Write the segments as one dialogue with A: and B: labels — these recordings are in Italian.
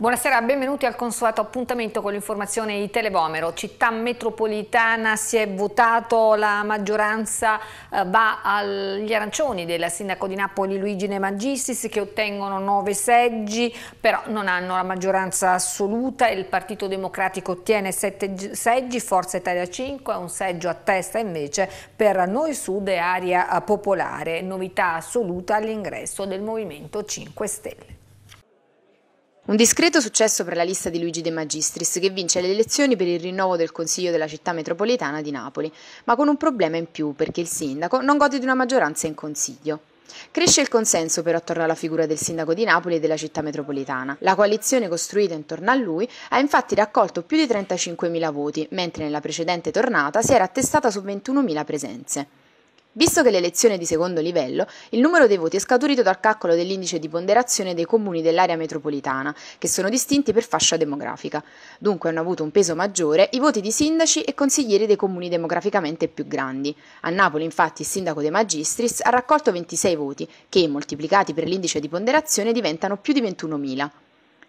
A: Buonasera, benvenuti al consueto appuntamento con l'informazione di Televomero. Città metropolitana si è votato, la maggioranza eh, va agli arancioni del sindaco di Napoli Luigi De Magistris che ottengono nove seggi, però non hanno la maggioranza assoluta. Il Partito Democratico ottiene sette seggi, Forza Italia 5, un seggio a testa invece per Noi Sud e Aria Popolare. Novità assoluta all'ingresso
B: del Movimento 5 Stelle. Un discreto successo per la lista di Luigi De Magistris che vince le elezioni per il rinnovo del Consiglio della città metropolitana di Napoli, ma con un problema in più perché il sindaco non gode di una maggioranza in Consiglio. Cresce il consenso però attorno alla figura del sindaco di Napoli e della città metropolitana. La coalizione costruita intorno a lui ha infatti raccolto più di 35.000 voti, mentre nella precedente tornata si era attestata su 21.000 presenze. Visto che l'elezione è di secondo livello, il numero dei voti è scaturito dal calcolo dell'indice di ponderazione dei comuni dell'area metropolitana, che sono distinti per fascia demografica. Dunque hanno avuto un peso maggiore i voti di sindaci e consiglieri dei comuni demograficamente più grandi. A Napoli, infatti, il sindaco De Magistris ha raccolto 26 voti, che, moltiplicati per l'indice di ponderazione, diventano più di 21.000.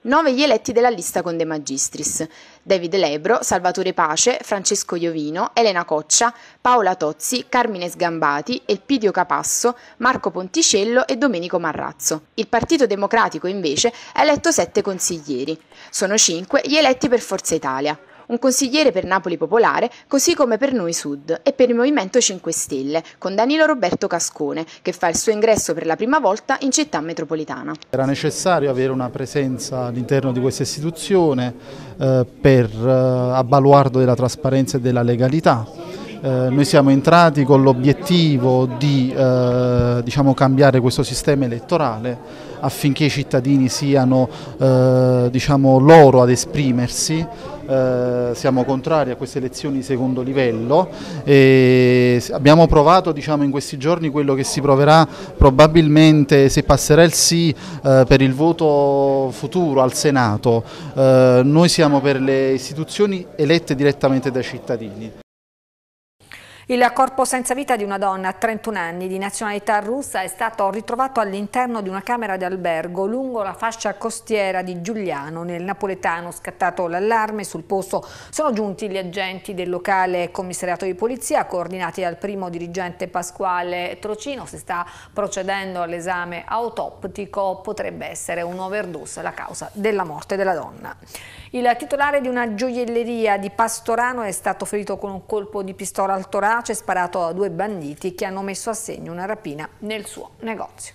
B: Nove gli eletti della lista con De Magistris: David Lebro, Salvatore Pace, Francesco Iovino, Elena Coccia, Paola Tozzi, Carmine Sgambati, Elpidio Capasso, Marco Ponticello e Domenico Marrazzo. Il Partito Democratico invece ha eletto sette consiglieri. Sono cinque gli eletti per Forza Italia un consigliere per Napoli Popolare, così come per Noi Sud e per il Movimento 5 Stelle, con Danilo Roberto Cascone, che fa il suo ingresso per la prima volta in città metropolitana.
C: Era necessario avere una presenza all'interno di questa istituzione eh, per, eh, a baluardo della trasparenza e della legalità. Eh, noi siamo entrati con l'obiettivo di eh, diciamo, cambiare questo sistema elettorale affinché i cittadini siano eh, diciamo, loro ad esprimersi eh, siamo contrari a queste elezioni di secondo livello e abbiamo provato diciamo, in questi giorni quello che si proverà probabilmente se passerà il sì eh, per il voto futuro al Senato. Eh, noi siamo per le istituzioni elette direttamente dai cittadini.
A: Il corpo senza vita di una donna, 31 anni, di nazionalità russa, è stato ritrovato all'interno di una camera d'albergo lungo la fascia costiera di Giuliano, nel napoletano. Scattato l'allarme sul posto sono giunti gli agenti del locale commissariato di polizia, coordinati dal primo dirigente Pasquale Trocino. Si sta procedendo all'esame autoptico, potrebbe essere un overdose la causa della morte della donna. Il titolare di una gioielleria di Pastorano è stato ferito con un colpo di pistola al torace sparato a due banditi che hanno messo a segno una rapina nel suo negozio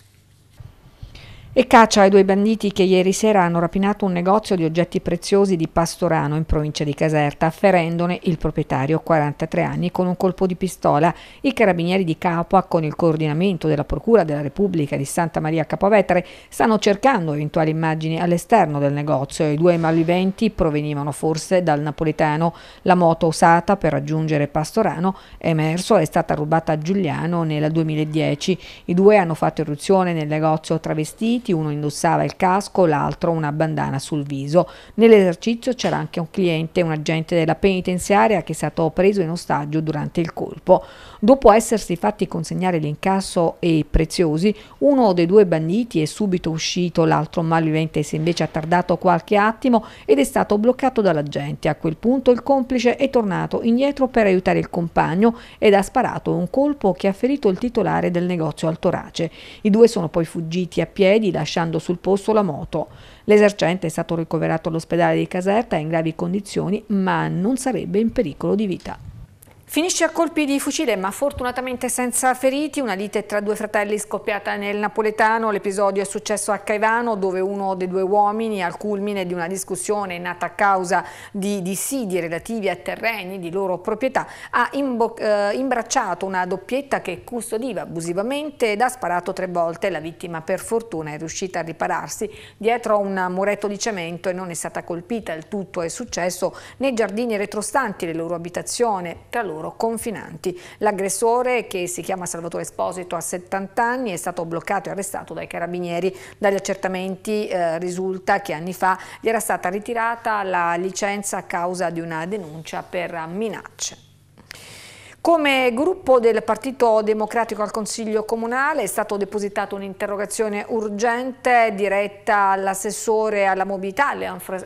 A: e caccia ai due banditi che ieri sera hanno rapinato un negozio di oggetti preziosi di Pastorano in provincia di Caserta, ferendone il proprietario, 43 anni, con un colpo di pistola. I carabinieri di Capua, con il coordinamento della Procura della Repubblica di Santa Maria Capovetere, stanno cercando eventuali immagini all'esterno del negozio. I due malviventi provenivano forse dal napoletano. La moto usata per raggiungere Pastorano è emerso è stata rubata a Giuliano nel 2010. I due hanno fatto irruzione nel negozio travestiti vestiti, uno indossava il casco, l'altro una bandana sul viso. Nell'esercizio c'era anche un cliente, un agente della penitenziaria che è stato preso in ostaggio durante il colpo. Dopo essersi fatti consegnare l'incasso e i preziosi, uno dei due banditi è subito uscito, l'altro malvivente si è invece attardato qualche attimo ed è stato bloccato dall'agente. A quel punto il complice è tornato indietro per aiutare il compagno ed ha sparato un colpo che ha ferito il titolare del negozio al torace. I due sono poi fuggiti a piedi, lasciando sul posto la moto. L'esercente è stato ricoverato all'ospedale di Caserta in gravi condizioni ma non sarebbe in pericolo di vita. Finisce a colpi di fucile ma fortunatamente senza feriti, una lite tra due fratelli scoppiata nel napoletano, l'episodio è successo a Caivano dove uno dei due uomini al culmine di una discussione nata a causa di dissidi relativi a terreni di loro proprietà ha eh, imbracciato una doppietta che custodiva abusivamente ed ha sparato tre volte, la vittima per fortuna è riuscita a ripararsi dietro a un muretto di cemento e non è stata colpita, il tutto è successo nei giardini retrostanti le loro abitazioni, tra loro loro confinanti. L'aggressore, che si chiama Salvatore Esposito, ha 70 anni, è stato bloccato e arrestato dai carabinieri. Dagli accertamenti eh, risulta che anni fa gli era stata ritirata la licenza a causa di una denuncia per minacce. Come gruppo del Partito Democratico al Consiglio Comunale è stato depositato un'interrogazione urgente diretta all'assessore alla mobilità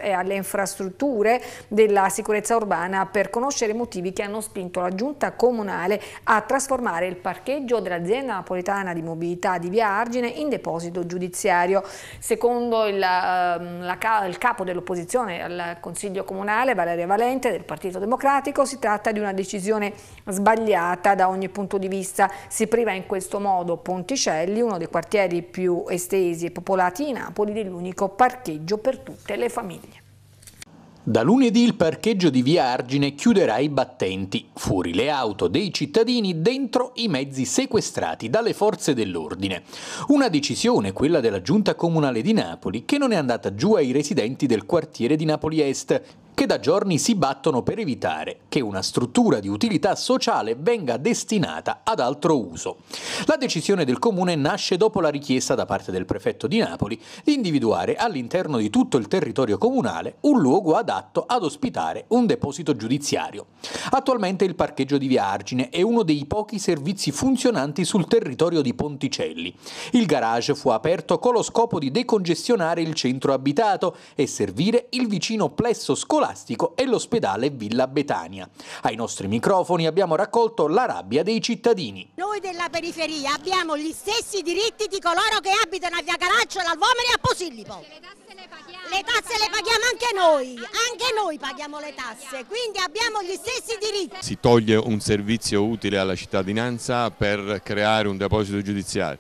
A: e alle infrastrutture della sicurezza urbana per conoscere i motivi che hanno spinto la Giunta Comunale a trasformare il parcheggio dell'azienda napoletana di mobilità di Via Argine in deposito giudiziario. Secondo il, ehm, la, il capo dell'opposizione al Consiglio Comunale, Valeria Valente, del Partito Democratico, si tratta di una decisione sbagliata sbagliata da ogni punto di vista. Si priva in questo modo Ponticelli, uno dei quartieri più estesi e popolati di Napoli, dell'unico parcheggio per tutte le famiglie.
C: Da lunedì il parcheggio di Via Argine chiuderà i battenti, fuori le auto dei cittadini, dentro i mezzi sequestrati dalle forze dell'ordine. Una decisione, quella della giunta comunale di Napoli, che non è andata giù ai residenti del quartiere di Napoli Est, che da giorni si battono per evitare che una struttura di utilità sociale venga destinata ad altro uso. La decisione del Comune nasce dopo la richiesta da parte del prefetto di Napoli di individuare all'interno di tutto il territorio comunale un luogo adatto ad ospitare un deposito giudiziario. Attualmente il parcheggio di Via Argine è uno dei pochi servizi funzionanti sul territorio di Ponticelli. Il garage fu aperto con lo scopo di decongestionare il centro abitato e servire il vicino plesso scolastico Plastico e l'ospedale Villa Betania. Ai nostri microfoni abbiamo raccolto la rabbia dei cittadini.
B: Noi della periferia abbiamo gli stessi diritti di coloro che abitano a Via Caracciolo, al Vomere e a Posillipo. Le tasse le paghiamo anche noi, anche noi paghiamo le tasse, quindi abbiamo gli stessi diritti.
D: Si toglie un servizio utile alla cittadinanza per creare un deposito giudiziario.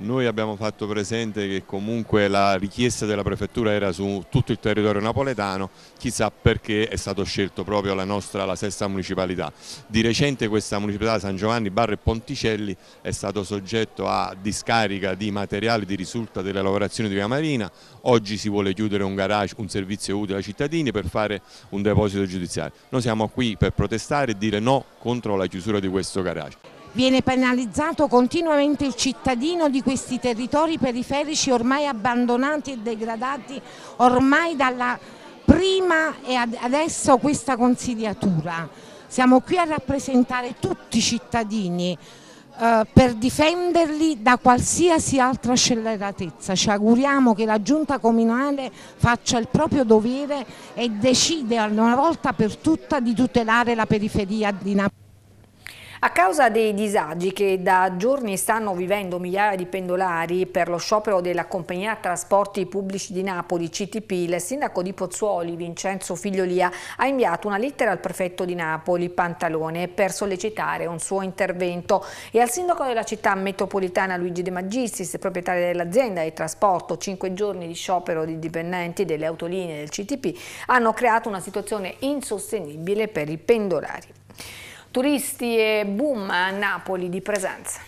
D: Noi abbiamo fatto presente che comunque la richiesta della prefettura era su tutto il territorio napoletano, chissà perché è stato scelto proprio la nostra, la sesta municipalità. Di recente questa municipalità San Giovanni Barre e Ponticelli è stato soggetto a discarica di materiali di risulta delle lavorazioni di Via Marina, oggi si vuole chiudere un garage, un servizio utile ai cittadini per fare un deposito giudiziario. Noi siamo qui per protestare e dire no contro la chiusura di questo garage.
B: Viene penalizzato continuamente il cittadino di questi territori periferici ormai abbandonati e degradati ormai dalla prima e adesso questa consigliatura. Siamo qui a rappresentare tutti i cittadini eh, per difenderli da qualsiasi altra scelleratezza. Ci auguriamo che la giunta comunale faccia il proprio dovere e decida una volta per tutta di tutelare la periferia di Napoli. A
A: causa dei disagi che da giorni stanno vivendo migliaia di pendolari per lo sciopero della compagnia Trasporti Pubblici di Napoli, CTP, il sindaco di Pozzuoli, Vincenzo Figliolia, ha inviato una lettera al prefetto di Napoli, Pantalone, per sollecitare un suo intervento e al sindaco della città metropolitana Luigi De Magistris, proprietario dell'azienda di trasporto, cinque giorni di sciopero di dipendenti delle autolinee del CTP hanno creato una situazione insostenibile per i pendolari. Turisti e boom a Napoli di presenza.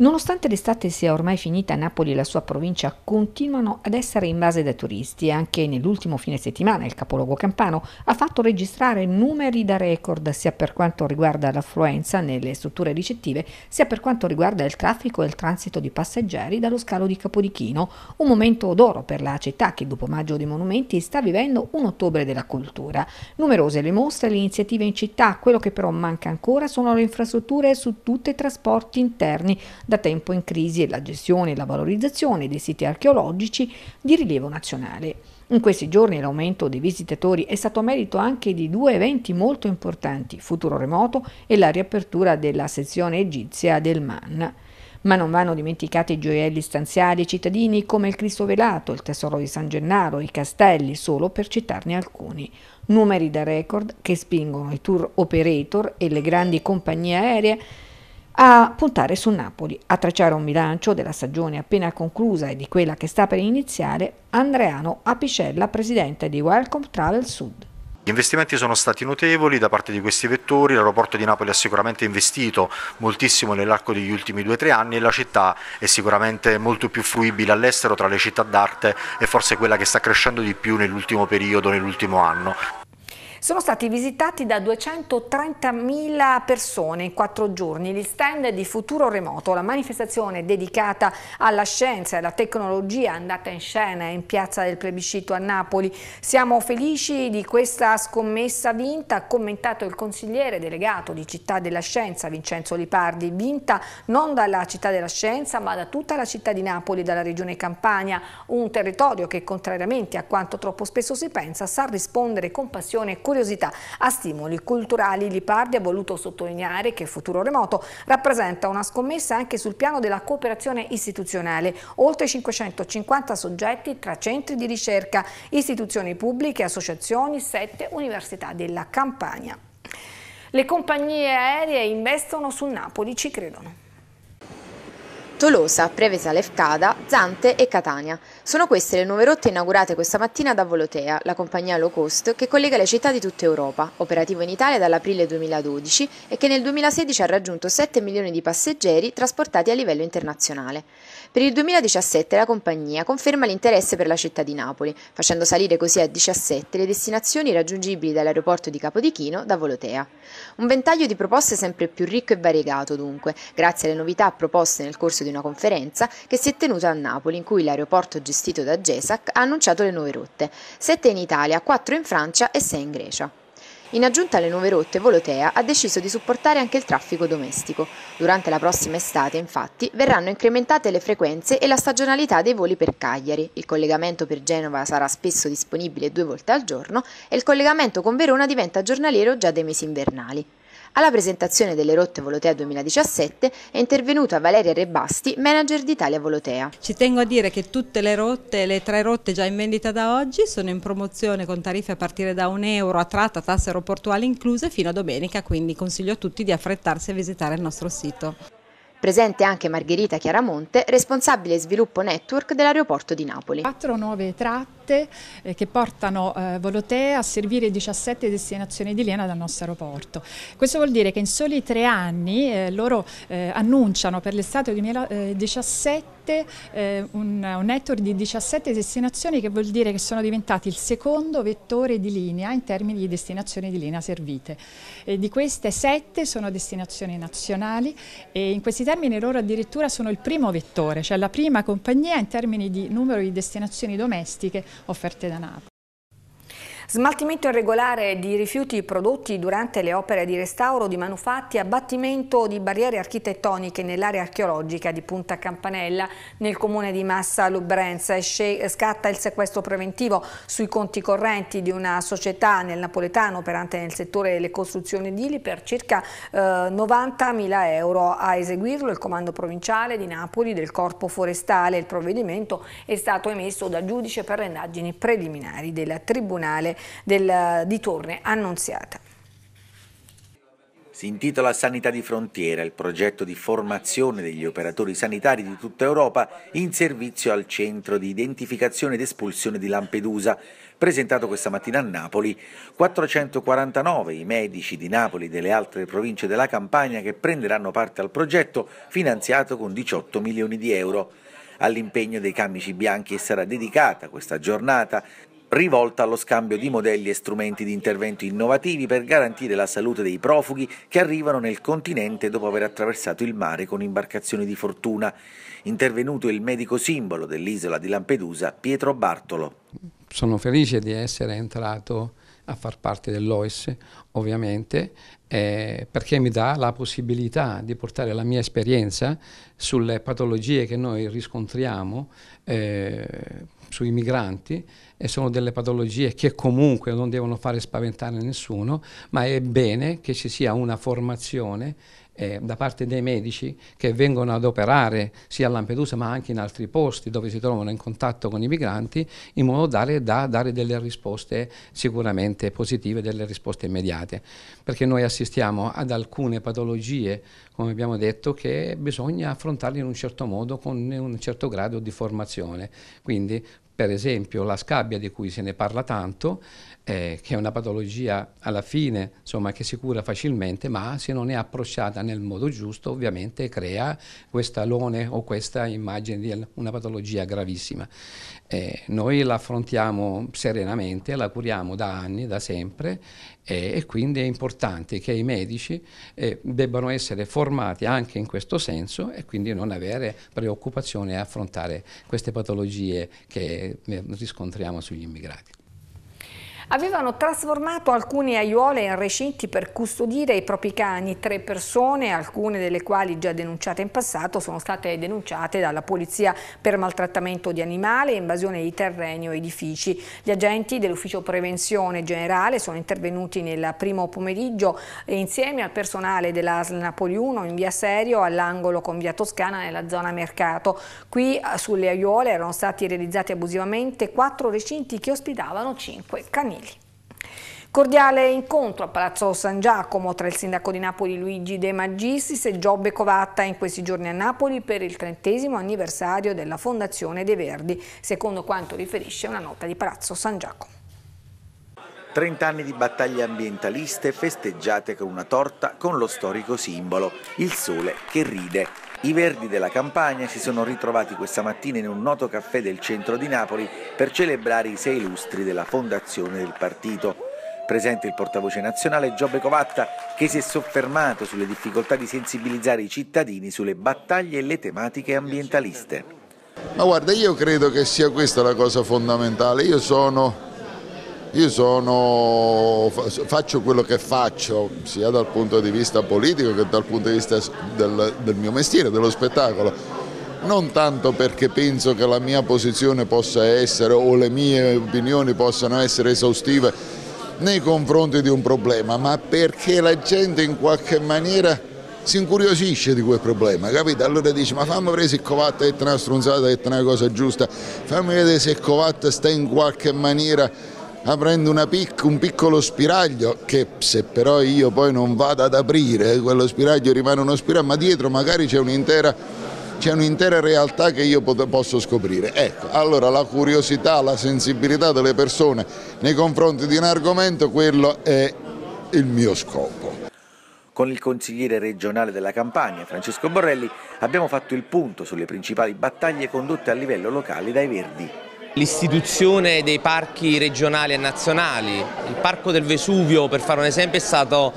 A: Nonostante l'estate sia ormai finita, Napoli e la sua provincia continuano ad essere invase da turisti anche nell'ultimo fine settimana il capoluogo campano ha fatto registrare numeri da record sia per quanto riguarda l'affluenza nelle strutture ricettive sia per quanto riguarda il traffico e il transito di passeggeri dallo scalo di Capodichino, un momento d'oro per la città che dopo Maggio dei Monumenti sta vivendo un ottobre della cultura. Numerose le mostre e le iniziative in città, quello che però manca ancora sono le infrastrutture su tutti i trasporti interni da tempo in crisi è la gestione e la valorizzazione dei siti archeologici di rilievo nazionale. In questi giorni l'aumento dei visitatori è stato merito anche di due eventi molto importanti, Futuro Remoto e la riapertura della sezione egizia del MAN. Ma non vanno dimenticati i gioielli stanziali e cittadini come il Cristo Velato, il Tesoro di San Gennaro, i castelli, solo per citarne alcuni. Numeri da record che spingono i tour operator e le grandi compagnie aeree a puntare su Napoli. A tracciare un bilancio della stagione appena conclusa e di quella che sta per iniziare, Andreano Apicella, presidente di Welcome Travel Sud.
C: Gli investimenti sono stati notevoli da parte di questi vettori, l'aeroporto di Napoli ha sicuramente investito moltissimo nell'arco degli ultimi 2-3 anni e la città è sicuramente molto più fruibile all'estero tra le città d'arte e forse quella che sta crescendo di più nell'ultimo periodo, nell'ultimo anno.
A: Sono stati visitati da 230.000 persone in quattro giorni gli stand di Futuro Remoto, la manifestazione dedicata alla scienza e alla tecnologia andata in scena in piazza del plebiscito a Napoli. Siamo felici di questa scommessa vinta, ha commentato il consigliere delegato di Città della Scienza Vincenzo Lipardi, vinta non dalla Città della Scienza ma da tutta la città di Napoli, dalla regione Campania, un territorio che contrariamente a quanto troppo spesso si pensa sa rispondere con passione e curiosità a stimoli culturali. Lipardi ha voluto sottolineare che Futuro Remoto rappresenta una scommessa anche sul piano della cooperazione istituzionale. Oltre 550 soggetti tra centri di ricerca, istituzioni pubbliche, associazioni, sette università della Campania. Le compagnie aeree investono
B: su Napoli, ci credono. Tolosa, Prevesa Lefcada, Zante e Catania. Sono queste le nuove rotte inaugurate questa mattina da Volotea, la compagnia low cost che collega le città di tutta Europa, operativo in Italia dall'aprile 2012 e che nel 2016 ha raggiunto 7 milioni di passeggeri trasportati a livello internazionale. Per il 2017 la compagnia conferma l'interesse per la città di Napoli, facendo salire così a 17 le destinazioni raggiungibili dall'aeroporto di Capodichino da Volotea. Un ventaglio di proposte sempre più ricco e variegato dunque, grazie alle novità proposte nel corso di di una conferenza che si è tenuta a Napoli, in cui l'aeroporto gestito da GESAC ha annunciato le nuove rotte, 7 in Italia, 4 in Francia e 6 in Grecia. In aggiunta alle nuove rotte, Volotea ha deciso di supportare anche il traffico domestico. Durante la prossima estate, infatti, verranno incrementate le frequenze e la stagionalità dei voli per Cagliari. Il collegamento per Genova sarà spesso disponibile due volte al giorno e il collegamento con Verona diventa giornaliero già dai mesi invernali. Alla presentazione delle rotte Volotea 2017 è intervenuta Valeria Rebasti, manager d'Italia Volotea. Ci tengo
A: a dire che tutte le rotte, le tre rotte già in vendita da oggi, sono in promozione con tariffe a partire da un euro a tratta, tasse aeroportuali incluse fino a domenica, quindi consiglio a tutti di affrettarsi a
B: visitare il nostro sito. Presente anche Margherita Chiaramonte, responsabile sviluppo network dell'aeroporto di Napoli. Quattro nuove tratte tratte eh, che portano eh, Volotea a servire 17 destinazioni di Lena dal nostro aeroporto. Questo vuol dire che in soli tre anni eh, loro eh, annunciano per l'estate 2017 eh, eh, un, un network di 17 destinazioni che vuol dire che sono diventati il secondo vettore di linea in termini di destinazioni di linea servite. E di queste 7 sono destinazioni nazionali e in questi termini loro addirittura sono il primo vettore, cioè la prima compagnia in termini di numero di destinazioni domestiche offerte da Napoli.
A: Smaltimento irregolare di rifiuti prodotti durante le opere di restauro di manufatti, abbattimento di barriere architettoniche nell'area archeologica di Punta Campanella nel comune di Massa Lubrenza. Scatta il sequestro preventivo sui conti correnti di una società nel napoletano operante nel settore delle costruzioni edili per circa eh, 90.000 euro. A eseguirlo il comando provinciale di Napoli del Corpo Forestale. Il provvedimento è stato emesso da giudice per le indagini preliminari del Tribunale del, di Torre Annunziata.
E: Si intitola Sanità di frontiera, il progetto di formazione degli operatori sanitari di tutta Europa in servizio al centro di identificazione ed espulsione di Lampedusa, presentato questa mattina a Napoli. 449 i medici di Napoli e delle altre province della Campania che prenderanno parte al progetto finanziato con 18 milioni di euro. All'impegno dei camici bianchi sarà dedicata questa giornata rivolta allo scambio di modelli e strumenti di intervento innovativi per garantire la salute dei profughi che arrivano nel continente dopo aver attraversato il mare con imbarcazioni di fortuna. Intervenuto il medico simbolo dell'isola di Lampedusa, Pietro Bartolo.
F: Sono felice di essere entrato a far parte dell'OIS, ovviamente, eh, perché mi dà la possibilità di portare la mia esperienza sulle patologie che noi riscontriamo eh, sui migranti e sono delle patologie che comunque non devono fare spaventare nessuno, ma è bene che ci sia una formazione eh, da parte dei medici che vengono ad operare sia a Lampedusa ma anche in altri posti dove si trovano in contatto con i migranti in modo tale da dare delle risposte sicuramente positive, delle risposte immediate. Perché noi assistiamo ad alcune patologie, come abbiamo detto, che bisogna affrontarle in un certo modo con un certo grado di formazione. Quindi per esempio la scabbia di cui se ne parla tanto, eh, che è una patologia alla fine insomma, che si cura facilmente, ma se non è approcciata nel modo giusto ovviamente crea questo alone o questa immagine di una patologia gravissima. Eh, noi la affrontiamo serenamente, la curiamo da anni, da sempre eh, e quindi è importante che i medici eh, debbano essere formati anche in questo senso e quindi non avere preoccupazione a affrontare queste patologie che eh, riscontriamo sugli immigrati
A: avevano trasformato alcune aiuole in recinti per custodire i propri cani. Tre persone, alcune delle quali già denunciate in passato, sono state denunciate dalla polizia per maltrattamento di animale, invasione di terreni o edifici. Gli agenti dell'ufficio prevenzione generale sono intervenuti nel primo pomeriggio insieme al personale dell'ASL Napoli 1 in via Serio all'angolo con via Toscana nella zona mercato. Qui eh, sulle aiuole erano stati realizzati abusivamente quattro recinti che ospitavano cinque cani giovanili. Cordiale incontro a Palazzo San Giacomo tra il sindaco di Napoli Luigi De Magistris e Giobbe Covatta in questi giorni a Napoli per il trentesimo anniversario della Fondazione De Verdi, secondo quanto riferisce una nota di Palazzo San Giacomo.
E: 30 anni di battaglie ambientaliste festeggiate con una torta con lo storico simbolo, il sole che ride. I Verdi della Campagna si sono ritrovati questa mattina in un noto caffè del centro di Napoli per celebrare i sei lustri della fondazione del partito. Presente il portavoce nazionale Giobbe Covatta che si è soffermato sulle difficoltà di sensibilizzare i cittadini sulle battaglie e le tematiche ambientaliste.
D: Ma guarda, io credo che sia questa la cosa fondamentale. Io sono io sono, faccio quello che faccio, sia dal punto di vista politico che dal punto di vista del, del mio mestiere, dello spettacolo, non tanto perché penso che la mia posizione possa essere o le mie opinioni possano essere esaustive nei confronti di un problema, ma perché la gente in qualche maniera si incuriosisce di quel problema, capito? Allora dice ma fammi vedere se Covatta è una stronzata, è una cosa giusta, fammi vedere se Covatta sta in qualche maniera aprendo pic un piccolo spiraglio che se però io poi non vado ad aprire, eh, quello spiraglio rimane uno spiraglio, ma dietro magari c'è un'intera un realtà che io posso scoprire. Ecco, allora la curiosità, la sensibilità delle persone nei confronti di un argomento, quello è il mio scopo. Con il consigliere regionale
E: della Campania, Francesco Borrelli, abbiamo fatto il punto sulle principali battaglie condotte a livello locale dai Verdi
C: l'istituzione dei parchi regionali e nazionali. Il Parco del Vesuvio, per fare un esempio, è stato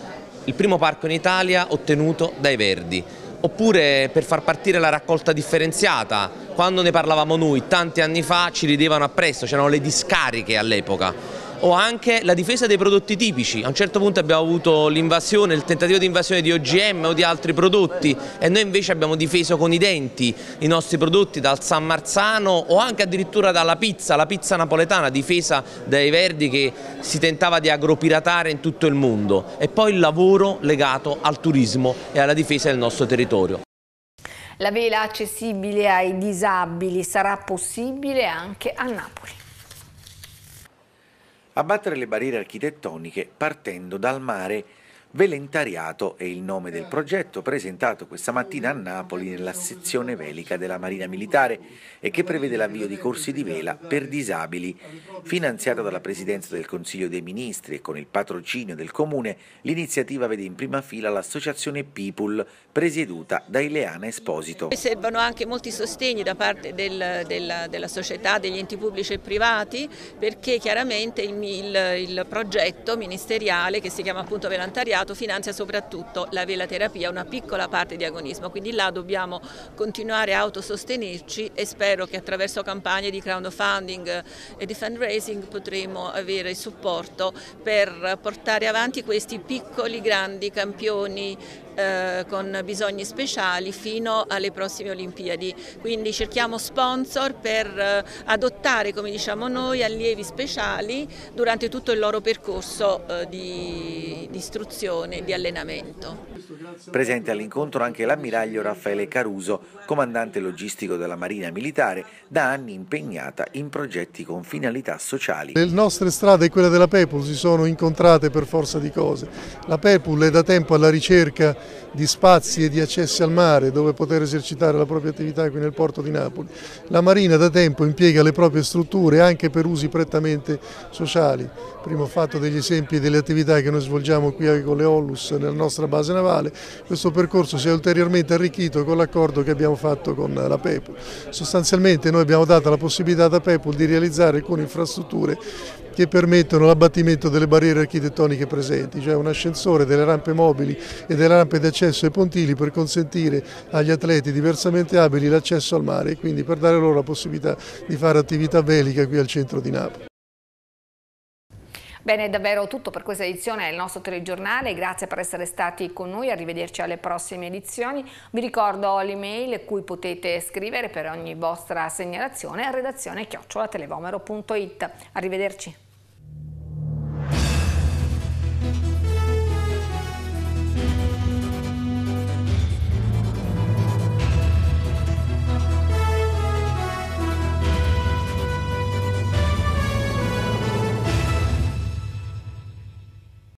C: il primo parco in Italia ottenuto dai Verdi. Oppure per far partire la raccolta differenziata, quando ne parlavamo noi tanti anni fa ci ridevano appresso, c'erano le discariche all'epoca o anche la difesa dei prodotti tipici. A un certo punto abbiamo avuto l'invasione, il tentativo di invasione di OGM o di altri prodotti e noi invece abbiamo difeso con i denti i nostri prodotti dal San Marzano o anche addirittura dalla pizza, la pizza napoletana difesa dai Verdi che si tentava di agropiratare in tutto il mondo e poi il lavoro legato al turismo e alla difesa
E: del nostro territorio.
A: La vela accessibile ai disabili sarà possibile anche a Napoli
E: abbattere le barriere architettoniche partendo dal mare Velentariato è il nome del progetto presentato questa mattina a Napoli nella sezione velica della Marina Militare e che prevede l'avvio di corsi di vela per disabili. Finanziata dalla Presidenza del Consiglio dei Ministri e con il patrocinio del Comune, l'iniziativa vede in prima fila l'associazione People, presieduta da Ileana Esposito.
B: Servono anche molti sostegni da parte del, del, della società, degli enti pubblici e privati, perché chiaramente il, il, il progetto ministeriale che si chiama appunto Velentariato Stato finanzia soprattutto la velaterapia, una piccola parte di agonismo, quindi là dobbiamo continuare a autosostenerci e spero che attraverso campagne di crowdfunding e di fundraising potremo avere supporto per portare avanti questi piccoli grandi campioni eh, con bisogni speciali fino alle prossime Olimpiadi. Quindi cerchiamo sponsor per eh, adottare, come diciamo noi, allievi speciali durante tutto il loro percorso eh, di, di istruzione e di allenamento. Presente
E: all'incontro anche l'ammiraglio Raffaele Caruso, comandante logistico della Marina Militare, da anni impegnata in progetti con finalità sociali.
D: Le nostre strade e quelle della Pepul si sono incontrate per forza di cose. La Pepul è da tempo alla ricerca di spazi e di accessi al mare dove poter esercitare la propria attività qui nel porto di Napoli. La Marina da tempo impiega le proprie strutture anche per usi prettamente sociali. Prima ho fatto degli esempi delle attività che noi svolgiamo qui con le Ollus nella nostra base navale. Questo percorso si è ulteriormente arricchito con l'accordo che abbiamo fatto con la PEPUL. Sostanzialmente noi abbiamo dato la possibilità da PEPUL di realizzare alcune infrastrutture che permettono l'abbattimento delle barriere architettoniche presenti, cioè un ascensore, delle rampe mobili e delle rampe di accesso ai pontili per consentire agli atleti diversamente abili l'accesso al mare e quindi per dare loro la possibilità di fare attività velica qui al centro di Napoli.
A: Bene, davvero tutto per questa edizione del nostro telegiornale, grazie per essere stati con noi, arrivederci alle prossime edizioni. Vi ricordo l'email cui potete scrivere per ogni vostra segnalazione a redazione chiocciola televomero.it. Arrivederci.